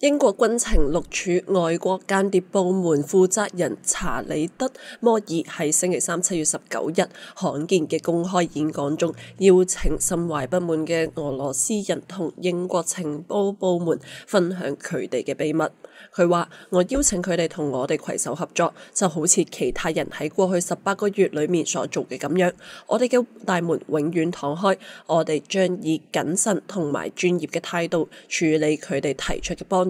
英国军情六处外国间谍部门负责人查理德摩尔喺星期三七月十九日罕见嘅公开演讲中，邀请心怀不满嘅俄罗斯人同英国情报部门分享佢哋嘅秘密。佢话：我邀请佢哋同我哋携手合作，就好似其他人喺过去十八个月里面所做嘅咁样。我哋嘅大门永远敞开，我哋将以谨慎同埋专业嘅态度处理佢哋提出嘅帮。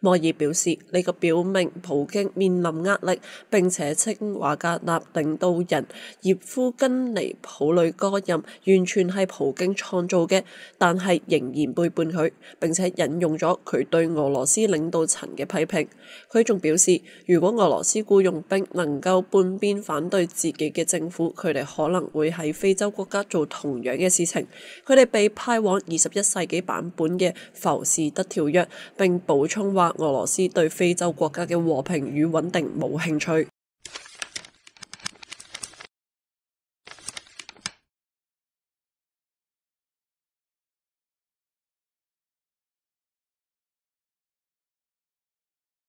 莫尔表示：呢个表明普京面临压力，并且称瓦格纳领导人叶夫根尼普里戈任完全系普京创造嘅，但系仍然背叛佢，并且引用咗佢对俄罗斯领导层嘅批评。佢仲表示，如果俄罗斯雇佣兵能够半边反对自己嘅政府，佢哋可能会喺非洲国家做同样嘅事情。佢哋被派往二十一世纪版本嘅浮士德条约，并补充。话俄罗斯对非洲国家嘅和平与稳定冇兴趣。